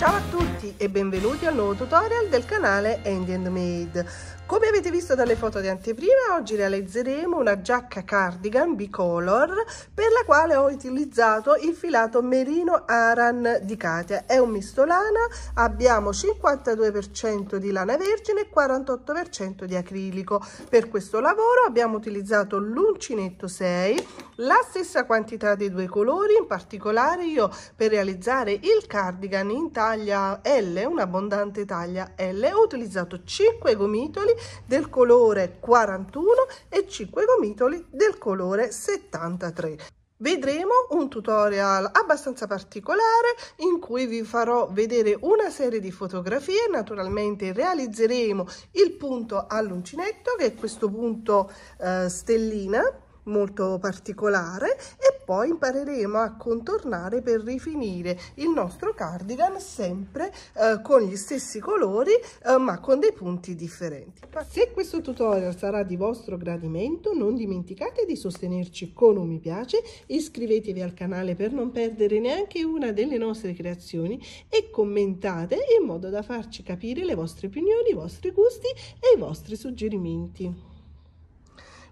Ciao a tutti e benvenuti al nuovo tutorial del canale Andy and Made. Come avete visto dalle foto di anteprima, oggi realizzeremo una giacca cardigan bicolor per la quale ho utilizzato il filato merino aran di Katia. È un misto lana, abbiamo 52% di lana vergine e 48% di acrilico. Per questo lavoro abbiamo utilizzato l'uncinetto 6 la stessa quantità dei due colori in particolare io per realizzare il cardigan in taglia L un'abbondante taglia L ho utilizzato 5 gomitoli del colore 41 e 5 gomitoli del colore 73 vedremo un tutorial abbastanza particolare in cui vi farò vedere una serie di fotografie naturalmente realizzeremo il punto all'uncinetto che è questo punto eh, stellina molto particolare e poi impareremo a contornare per rifinire il nostro cardigan sempre eh, con gli stessi colori eh, ma con dei punti differenti. Se questo tutorial sarà di vostro gradimento non dimenticate di sostenerci con un mi piace, iscrivetevi al canale per non perdere neanche una delle nostre creazioni e commentate in modo da farci capire le vostre opinioni, i vostri gusti e i vostri suggerimenti.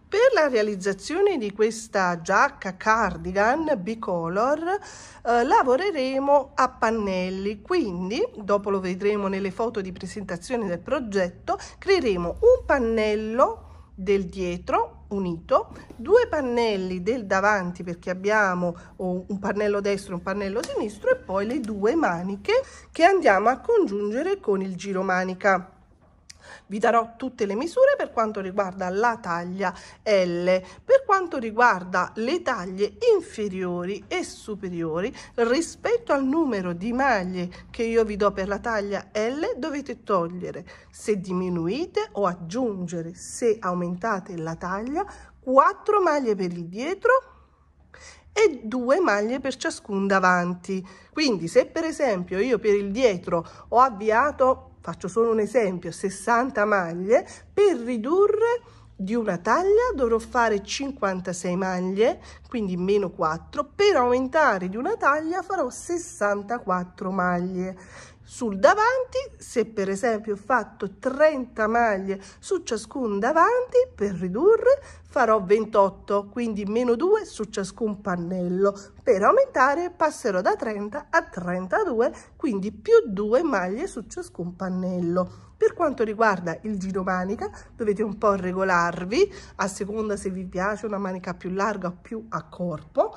Per la realizzazione di questa giacca cardigan bicolor eh, lavoreremo a pannelli, quindi dopo lo vedremo nelle foto di presentazione del progetto, creeremo un pannello del dietro unito, due pannelli del davanti perché abbiamo un pannello destro e un pannello sinistro e poi le due maniche che andiamo a congiungere con il giro manica vi darò tutte le misure per quanto riguarda la taglia L. Per quanto riguarda le taglie inferiori e superiori, rispetto al numero di maglie che io vi do per la taglia L, dovete togliere se diminuite o aggiungere se aumentate la taglia 4 maglie per il dietro e 2 maglie per ciascun davanti. Quindi se per esempio io per il dietro ho avviato faccio solo un esempio, 60 maglie, per ridurre di una taglia dovrò fare 56 maglie, quindi meno 4, per aumentare di una taglia farò 64 maglie sul davanti, se per esempio ho fatto 30 maglie su ciascun davanti, per ridurre farò 28, quindi meno 2 su ciascun pannello. Per aumentare passerò da 30 a 32, quindi più 2 maglie su ciascun pannello. Per quanto riguarda il giro manica dovete un po' regolarvi a seconda se vi piace una manica più larga o più a corpo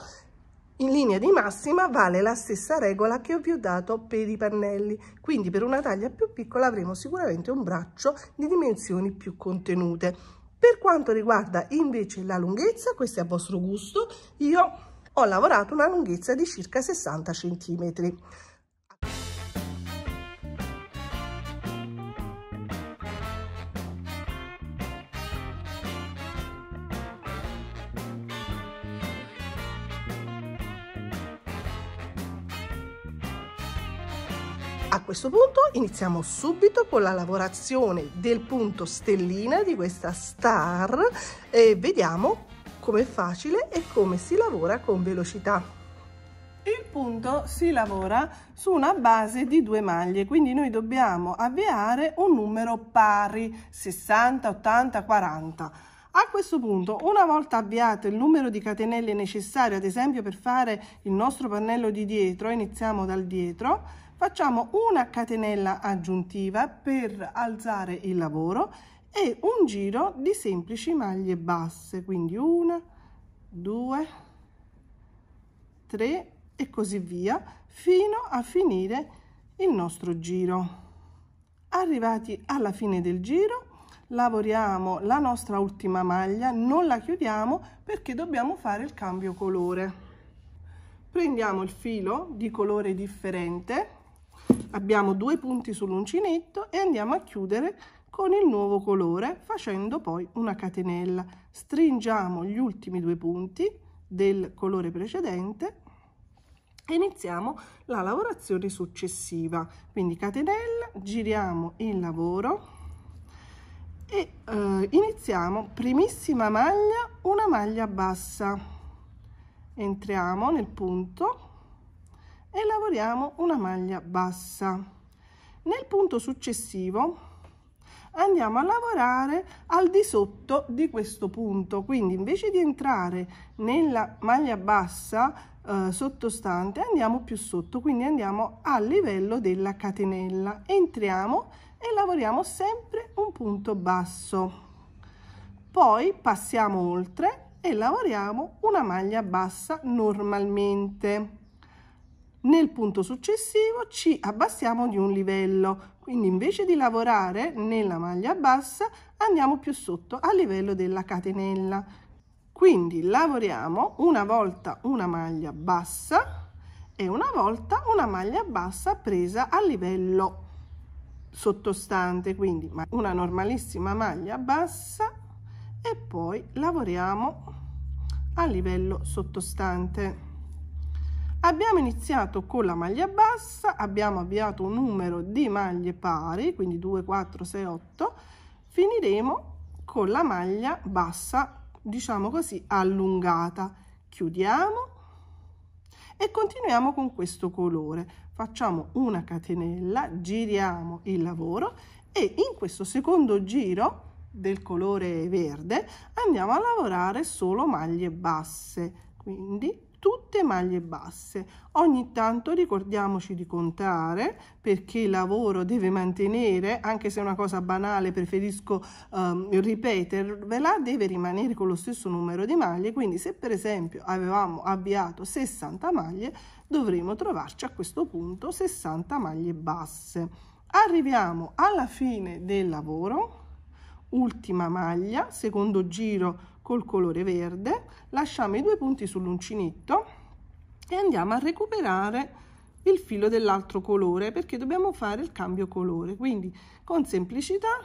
in linea di massima vale la stessa regola che vi ho dato per i pannelli, quindi per una taglia più piccola avremo sicuramente un braccio di dimensioni più contenute. Per quanto riguarda invece la lunghezza, questo è a vostro gusto, io ho lavorato una lunghezza di circa 60 centimetri. A questo punto iniziamo subito con la lavorazione del punto stellina di questa star e vediamo com'è facile e come si lavora con velocità. Il punto si lavora su una base di due maglie, quindi noi dobbiamo avviare un numero pari 60, 80, 40. A questo punto, una volta avviato il numero di catenelle necessario, ad esempio per fare il nostro pannello di dietro, iniziamo dal dietro, facciamo una catenella aggiuntiva per alzare il lavoro e un giro di semplici maglie basse quindi una due tre e così via fino a finire il nostro giro arrivati alla fine del giro lavoriamo la nostra ultima maglia non la chiudiamo perché dobbiamo fare il cambio colore prendiamo il filo di colore differente abbiamo due punti sull'uncinetto e andiamo a chiudere con il nuovo colore facendo poi una catenella stringiamo gli ultimi due punti del colore precedente e iniziamo la lavorazione successiva quindi catenella giriamo il lavoro e eh, iniziamo primissima maglia una maglia bassa entriamo nel punto e lavoriamo una maglia bassa nel punto successivo andiamo a lavorare al di sotto di questo punto quindi invece di entrare nella maglia bassa eh, sottostante andiamo più sotto quindi andiamo a livello della catenella entriamo e lavoriamo sempre un punto basso poi passiamo oltre e lavoriamo una maglia bassa normalmente nel punto successivo ci abbassiamo di un livello, quindi invece di lavorare nella maglia bassa andiamo più sotto a livello della catenella. Quindi lavoriamo una volta una maglia bassa e una volta una maglia bassa presa a livello sottostante, quindi una normalissima maglia bassa e poi lavoriamo a livello sottostante. Abbiamo iniziato con la maglia bassa, abbiamo avviato un numero di maglie pari, quindi 2, 4, 6, 8, finiremo con la maglia bassa, diciamo così, allungata. Chiudiamo e continuiamo con questo colore. Facciamo una catenella, giriamo il lavoro e in questo secondo giro del colore verde andiamo a lavorare solo maglie basse. Quindi tutte maglie basse. Ogni tanto ricordiamoci di contare perché il lavoro deve mantenere, anche se è una cosa banale, preferisco um, ripetervela, deve rimanere con lo stesso numero di maglie, quindi se per esempio avevamo avviato 60 maglie, dovremo trovarci a questo punto 60 maglie basse. Arriviamo alla fine del lavoro, ultima maglia, secondo giro col colore verde, lasciamo i due punti sull'uncinetto e andiamo a recuperare il filo dell'altro colore perché dobbiamo fare il cambio colore. Quindi con semplicità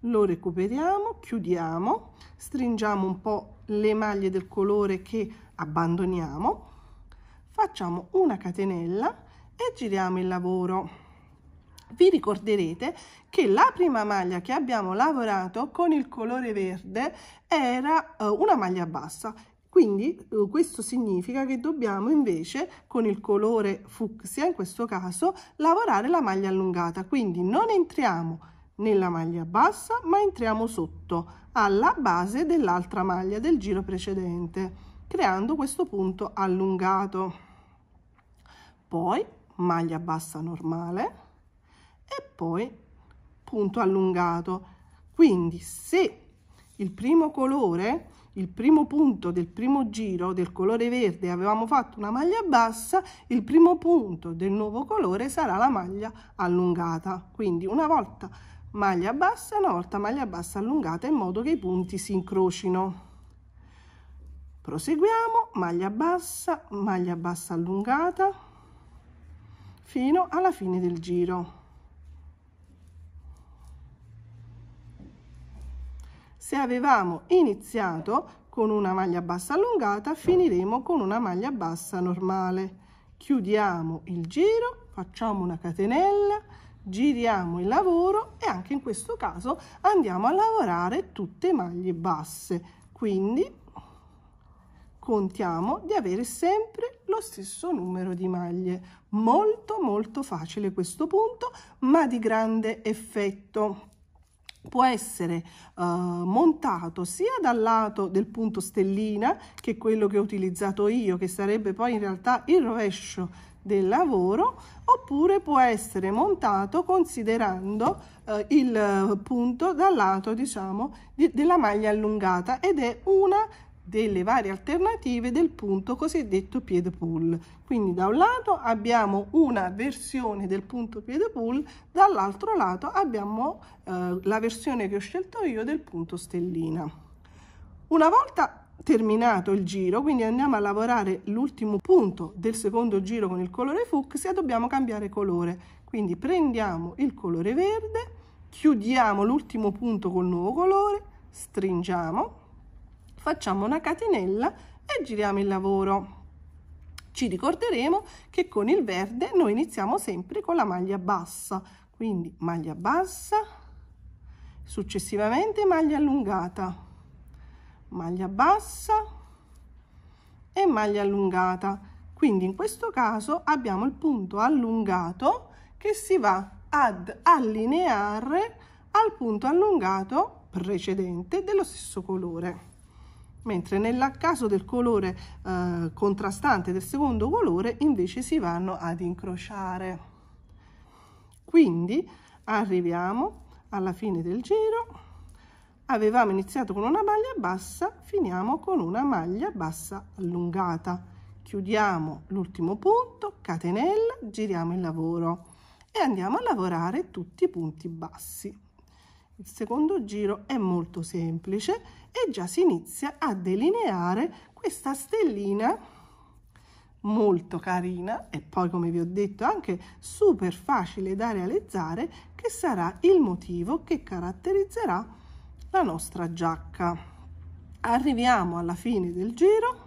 lo recuperiamo, chiudiamo, stringiamo un po' le maglie del colore che abbandoniamo, facciamo una catenella e giriamo il lavoro vi ricorderete che la prima maglia che abbiamo lavorato con il colore verde era eh, una maglia bassa quindi eh, questo significa che dobbiamo invece con il colore fucsia in questo caso lavorare la maglia allungata quindi non entriamo nella maglia bassa ma entriamo sotto alla base dell'altra maglia del giro precedente creando questo punto allungato poi maglia bassa normale e poi punto allungato. Quindi se il primo colore, il primo punto del primo giro del colore verde avevamo fatto una maglia bassa, il primo punto del nuovo colore sarà la maglia allungata. Quindi una volta maglia bassa, una volta maglia bassa allungata in modo che i punti si incrocino. Proseguiamo, maglia bassa, maglia bassa allungata fino alla fine del giro. Se avevamo iniziato con una maglia bassa allungata, finiremo con una maglia bassa normale. Chiudiamo il giro, facciamo una catenella, giriamo il lavoro e anche in questo caso andiamo a lavorare tutte maglie basse. Quindi contiamo di avere sempre lo stesso numero di maglie. Molto molto facile questo punto, ma di grande effetto può essere eh, montato sia dal lato del punto stellina che quello che ho utilizzato io che sarebbe poi in realtà il rovescio del lavoro oppure può essere montato considerando eh, il punto dal lato diciamo di, della maglia allungata ed è una delle varie alternative del punto cosiddetto piede pull. Quindi da un lato abbiamo una versione del punto piede pull, dall'altro lato abbiamo eh, la versione che ho scelto io del punto stellina. Una volta terminato il giro, quindi andiamo a lavorare l'ultimo punto del secondo giro con il colore fucsia, dobbiamo cambiare colore. Quindi prendiamo il colore verde, chiudiamo l'ultimo punto col nuovo colore, stringiamo facciamo una catenella e giriamo il lavoro ci ricorderemo che con il verde noi iniziamo sempre con la maglia bassa quindi maglia bassa successivamente maglia allungata maglia bassa e maglia allungata quindi in questo caso abbiamo il punto allungato che si va ad allineare al punto allungato precedente dello stesso colore mentre nel caso del colore eh, contrastante del secondo colore invece si vanno ad incrociare. Quindi arriviamo alla fine del giro, avevamo iniziato con una maglia bassa, finiamo con una maglia bassa allungata. Chiudiamo l'ultimo punto, catenella, giriamo il lavoro e andiamo a lavorare tutti i punti bassi. Il secondo giro è molto semplice e già si inizia a delineare questa stellina molto carina e poi come vi ho detto anche super facile da realizzare che sarà il motivo che caratterizzerà la nostra giacca. Arriviamo alla fine del giro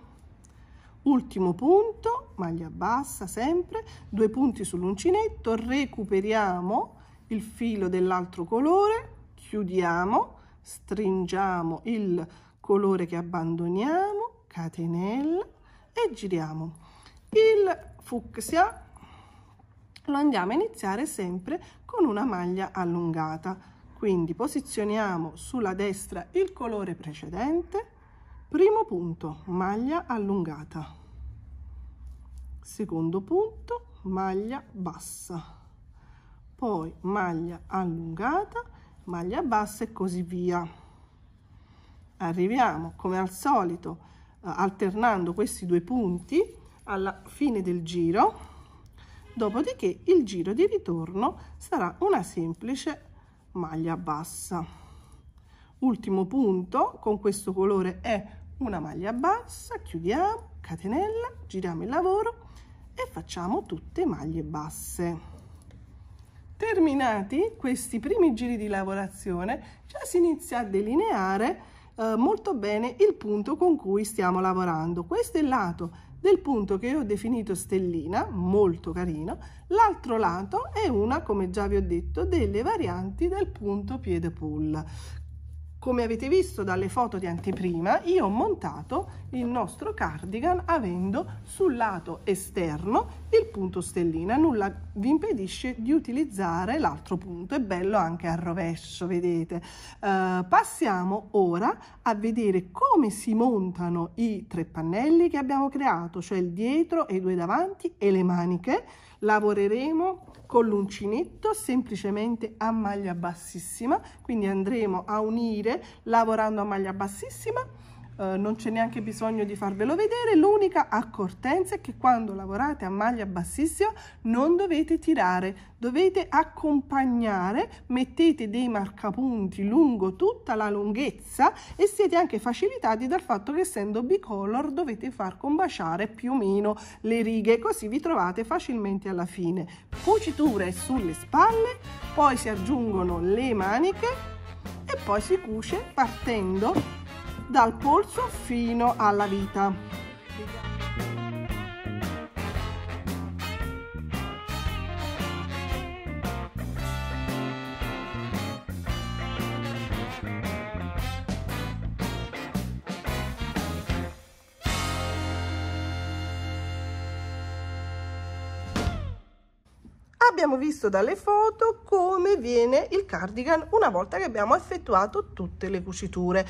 ultimo punto maglia bassa sempre due punti sull'uncinetto recuperiamo il filo dell'altro colore chiudiamo stringiamo il colore che abbandoniamo catenella e giriamo il fucsia lo andiamo a iniziare sempre con una maglia allungata quindi posizioniamo sulla destra il colore precedente primo punto maglia allungata secondo punto maglia bassa poi maglia allungata maglia bassa e così via arriviamo come al solito eh, alternando questi due punti alla fine del giro dopodiché il giro di ritorno sarà una semplice maglia bassa ultimo punto con questo colore è una maglia bassa chiudiamo catenella giriamo il lavoro e facciamo tutte maglie basse Terminati questi primi giri di lavorazione, già si inizia a delineare eh, molto bene il punto con cui stiamo lavorando. Questo è il lato del punto che io ho definito stellina, molto carino, l'altro lato è una, come già vi ho detto, delle varianti del punto piede pull. Come avete visto dalle foto di anteprima, io ho montato il nostro cardigan avendo sul lato esterno il punto stellina. Nulla vi impedisce di utilizzare l'altro punto, è bello anche al rovescio, vedete. Uh, passiamo ora a vedere come si montano i tre pannelli che abbiamo creato, cioè il dietro e i due davanti e le maniche. Lavoreremo con l'uncinetto semplicemente a maglia bassissima, quindi andremo a unire righe lavorando a maglia bassissima eh, non c'è neanche bisogno di farvelo vedere l'unica accortenza è che quando lavorate a maglia bassissima non dovete tirare dovete accompagnare mettete dei marcapunti lungo tutta la lunghezza e siete anche facilitati dal fatto che essendo bicolor dovete far combaciare più o meno le righe così vi trovate facilmente alla fine cuciture sulle spalle poi si aggiungono le maniche e poi si cuce partendo dal polso fino alla vita abbiamo visto dalle foto come viene il cardigan una volta che abbiamo effettuato tutte le cuciture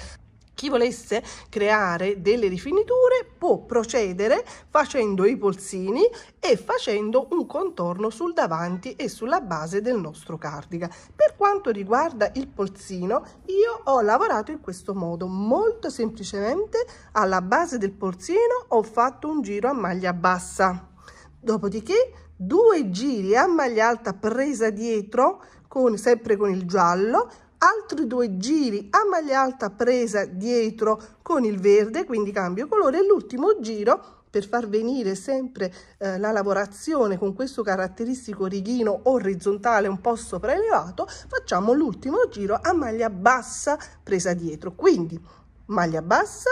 chi volesse creare delle rifiniture può procedere facendo i polsini e facendo un contorno sul davanti e sulla base del nostro cardigan. Per quanto riguarda il polsino, io ho lavorato in questo modo, molto semplicemente alla base del polsino ho fatto un giro a maglia bassa. Dopodiché due giri a maglia alta presa dietro, con, sempre con il giallo, altri due giri a maglia alta presa dietro con il verde, quindi cambio colore, e l'ultimo giro per far venire sempre eh, la lavorazione con questo caratteristico righino orizzontale un po' sopraelevato, facciamo l'ultimo giro a maglia bassa presa dietro. Quindi maglia bassa,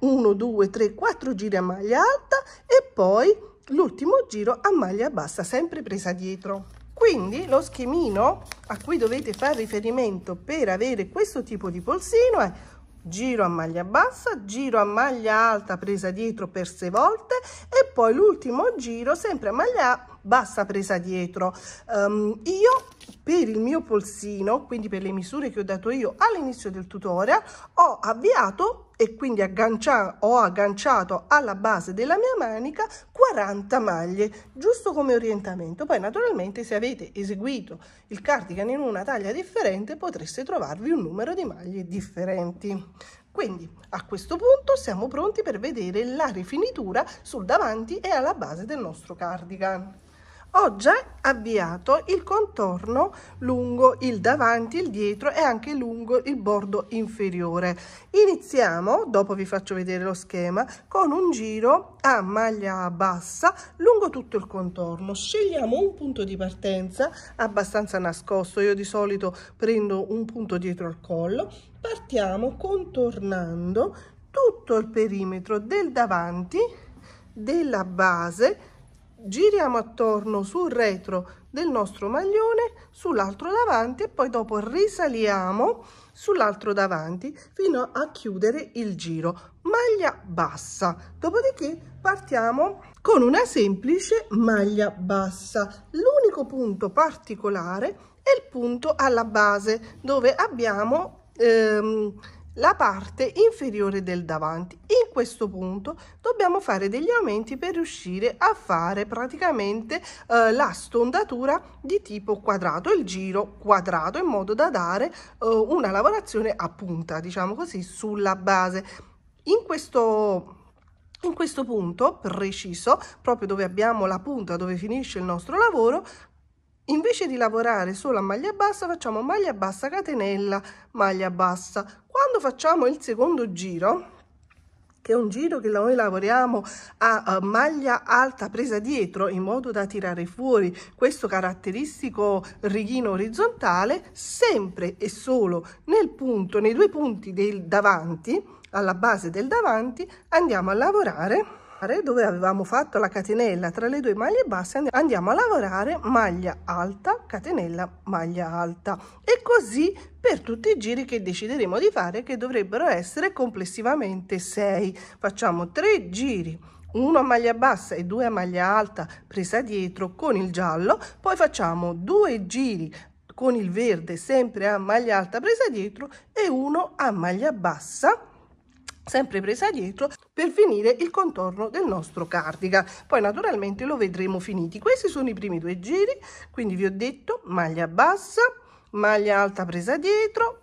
1, 2, 3, 4 giri a maglia alta e poi l'ultimo giro a maglia bassa sempre presa dietro quindi lo schemino a cui dovete fare riferimento per avere questo tipo di polsino è giro a maglia bassa, giro a maglia alta presa dietro per sei volte e poi l'ultimo giro sempre a maglia bassa presa dietro. Um, io per il mio polsino, quindi per le misure che ho dato io all'inizio del tutorial, ho avviato e quindi aggancia, ho agganciato alla base della mia manica 40 maglie giusto come orientamento poi naturalmente se avete eseguito il cardigan in una taglia differente potreste trovarvi un numero di maglie differenti quindi a questo punto siamo pronti per vedere la rifinitura sul davanti e alla base del nostro cardigan ho già avviato il contorno lungo il davanti, il dietro e anche lungo il bordo inferiore. Iniziamo, dopo vi faccio vedere lo schema, con un giro a maglia bassa lungo tutto il contorno. Scegliamo un punto di partenza abbastanza nascosto, io di solito prendo un punto dietro al collo, partiamo contornando tutto il perimetro del davanti, della base, giriamo attorno sul retro del nostro maglione sull'altro davanti e poi dopo risaliamo sull'altro davanti fino a chiudere il giro maglia bassa dopodiché partiamo con una semplice maglia bassa l'unico punto particolare è il punto alla base dove abbiamo ehm, la parte inferiore del davanti. In questo punto dobbiamo fare degli aumenti per riuscire a fare praticamente eh, la stondatura di tipo quadrato, il giro quadrato, in modo da dare eh, una lavorazione a punta, diciamo così, sulla base. In questo in questo punto preciso, proprio dove abbiamo la punta, dove finisce il nostro lavoro, invece di lavorare solo a maglia bassa facciamo maglia bassa catenella maglia bassa quando facciamo il secondo giro, che è un giro che noi lavoriamo a eh, maglia alta presa dietro in modo da tirare fuori questo caratteristico righino orizzontale, sempre e solo nel punto, nei due punti del davanti, alla base del davanti, andiamo a lavorare dove avevamo fatto la catenella tra le due maglie basse andiamo a lavorare maglia alta catenella maglia alta e così per tutti i giri che decideremo di fare che dovrebbero essere complessivamente 6 facciamo 3 giri uno a maglia bassa e due a maglia alta presa dietro con il giallo poi facciamo due giri con il verde sempre a maglia alta presa dietro e uno a maglia bassa sempre presa dietro per finire il contorno del nostro cardigan poi naturalmente lo vedremo finiti questi sono i primi due giri quindi vi ho detto maglia bassa maglia alta presa dietro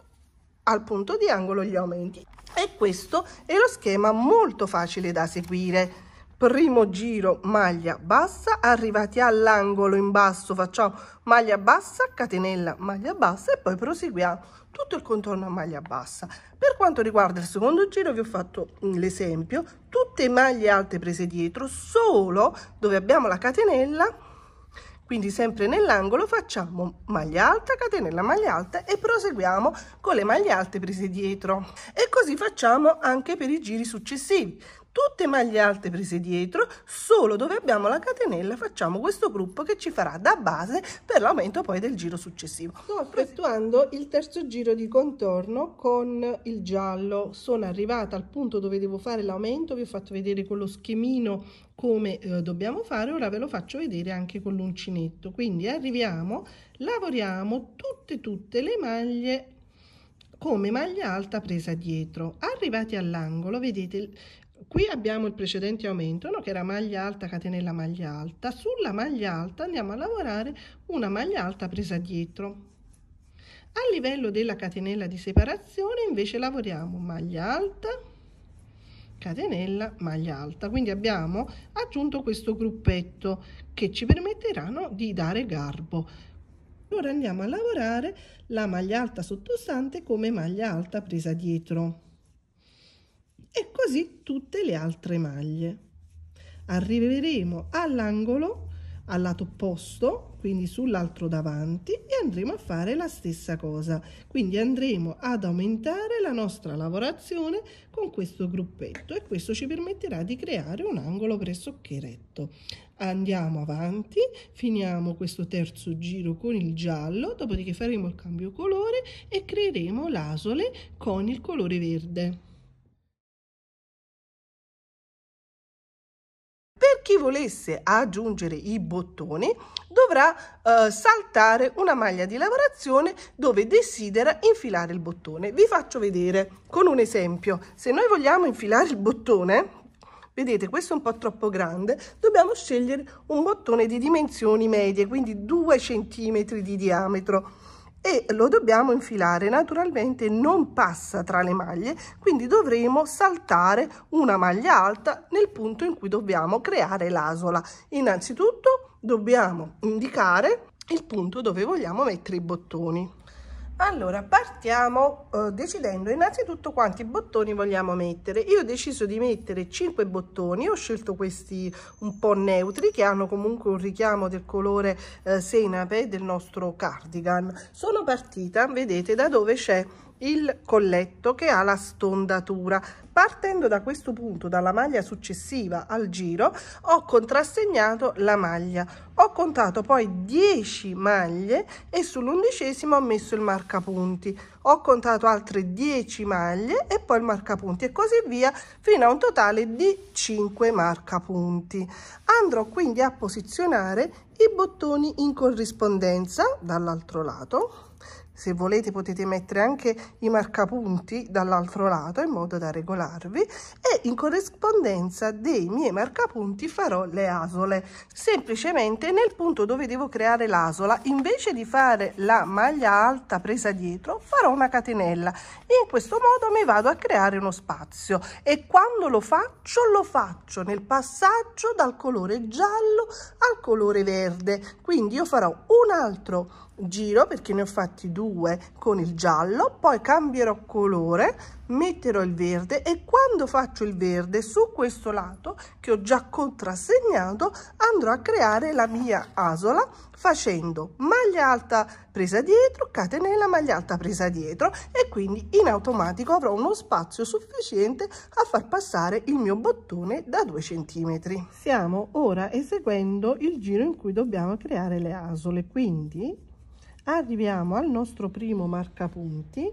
al punto di angolo gli aumenti e questo è lo schema molto facile da seguire primo giro maglia bassa arrivati all'angolo in basso facciamo maglia bassa catenella maglia bassa e poi proseguiamo tutto il contorno a maglia bassa per quanto riguarda il secondo giro vi ho fatto mm, l'esempio tutte maglie alte prese dietro solo dove abbiamo la catenella quindi sempre nell'angolo facciamo maglia alta catenella maglia alta e proseguiamo con le maglie alte prese dietro e così facciamo anche per i giri successivi tutte maglie alte prese dietro, solo dove abbiamo la catenella facciamo questo gruppo che ci farà da base per l'aumento poi del giro successivo. Sto effettuando il terzo giro di contorno con il giallo, sono arrivata al punto dove devo fare l'aumento, vi ho fatto vedere con lo schemino come eh, dobbiamo fare, ora ve lo faccio vedere anche con l'uncinetto. Quindi arriviamo, lavoriamo tutte tutte le maglie come maglia alta presa dietro. Arrivati all'angolo, vedete, qui abbiamo il precedente aumento no? che era maglia alta catenella maglia alta sulla maglia alta andiamo a lavorare una maglia alta presa dietro a livello della catenella di separazione invece lavoriamo maglia alta catenella maglia alta quindi abbiamo aggiunto questo gruppetto che ci permetteranno di dare garbo ora andiamo a lavorare la maglia alta sottostante come maglia alta presa dietro e così tutte le altre maglie. Arriveremo all'angolo al lato opposto, quindi sull'altro davanti e andremo a fare la stessa cosa. Quindi andremo ad aumentare la nostra lavorazione con questo gruppetto e questo ci permetterà di creare un angolo pressoché retto. Andiamo avanti, finiamo questo terzo giro con il giallo, dopodiché faremo il cambio colore e creeremo l'asole con il colore verde. chi volesse aggiungere i bottoni dovrà eh, saltare una maglia di lavorazione dove desidera infilare il bottone. Vi faccio vedere con un esempio. Se noi vogliamo infilare il bottone, vedete questo è un po' troppo grande, dobbiamo scegliere un bottone di dimensioni medie, quindi 2 cm di diametro e lo dobbiamo infilare naturalmente non passa tra le maglie quindi dovremo saltare una maglia alta nel punto in cui dobbiamo creare l'asola innanzitutto dobbiamo indicare il punto dove vogliamo mettere i bottoni allora, partiamo eh, decidendo innanzitutto quanti bottoni vogliamo mettere. Io ho deciso di mettere 5 bottoni, ho scelto questi un po' neutri che hanno comunque un richiamo del colore eh, senape del nostro cardigan. Sono partita, vedete, da dove c'è il colletto che ha la stondatura Partendo da questo punto, dalla maglia successiva al giro, ho contrassegnato la maglia. Ho contato poi 10 maglie e sull'undicesimo ho messo il marcapunti. Ho contato altre 10 maglie e poi il marcapunti e così via fino a un totale di 5 marcapunti. Andrò quindi a posizionare i bottoni in corrispondenza dall'altro lato se volete potete mettere anche i marcapunti dall'altro lato in modo da regolarvi e in corrispondenza dei miei marcapunti farò le asole semplicemente nel punto dove devo creare l'asola invece di fare la maglia alta presa dietro farò una catenella in questo modo mi vado a creare uno spazio e quando lo faccio lo faccio nel passaggio dal colore giallo al colore verde quindi io farò un altro giro perché ne ho fatti due con il giallo poi cambierò colore metterò il verde e quando faccio il verde su questo lato che ho già contrassegnato andrò a creare la mia asola facendo maglia alta presa dietro catenella maglia alta presa dietro e quindi in automatico avrò uno spazio sufficiente a far passare il mio bottone da 2 centimetri stiamo ora eseguendo il giro in cui dobbiamo creare le asole quindi arriviamo al nostro primo marcapunti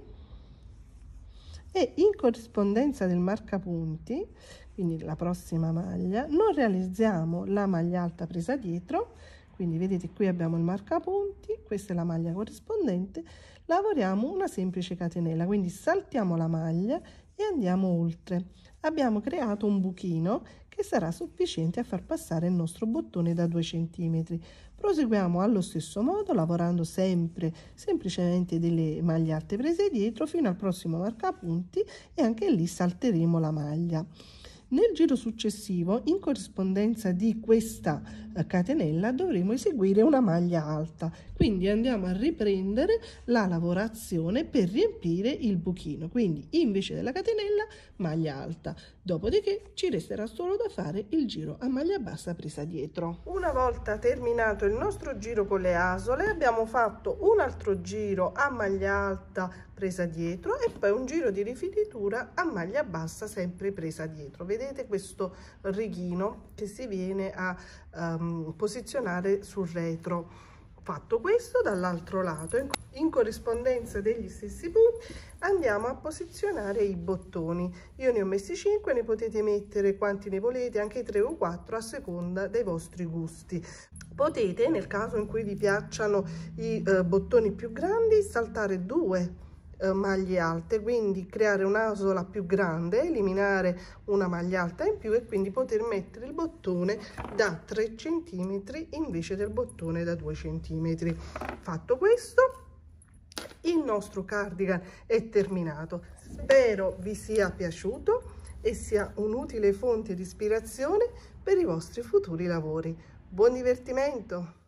e in corrispondenza del marcapunti quindi la prossima maglia non realizziamo la maglia alta presa dietro quindi vedete qui abbiamo il marcapunti questa è la maglia corrispondente lavoriamo una semplice catenella quindi saltiamo la maglia e andiamo oltre abbiamo creato un buchino che sarà sufficiente a far passare il nostro bottone da 2 cm. Proseguiamo allo stesso modo lavorando sempre semplicemente delle maglie alte prese dietro fino al prossimo marcapunti e anche lì salteremo la maglia. Nel giro successivo, in corrispondenza di questa catenella dovremo eseguire una maglia alta quindi andiamo a riprendere la lavorazione per riempire il buchino quindi invece della catenella maglia alta dopodiché ci resterà solo da fare il giro a maglia bassa presa dietro una volta terminato il nostro giro con le asole abbiamo fatto un altro giro a maglia alta presa dietro e poi un giro di rifinitura a maglia bassa sempre presa dietro vedete questo righino che si viene a um, Ehm, posizionare sul retro. Fatto questo, dall'altro lato, in, corrispondenza degli stessi punti, andiamo a posizionare i bottoni. Io ne ho messi 5, ne potete mettere quanti ne volete, anche 3 o 4, a seconda dei vostri gusti. Potete, nel caso in cui vi piacciono i eh, bottoni più grandi, saltare due eh, maglie alte quindi creare un'asola più grande eliminare una maglia alta in più e quindi poter mettere il bottone da 3 cm invece del bottone da 2 cm fatto questo il nostro cardigan è terminato spero vi sia piaciuto e sia un'utile fonte di ispirazione per i vostri futuri lavori buon divertimento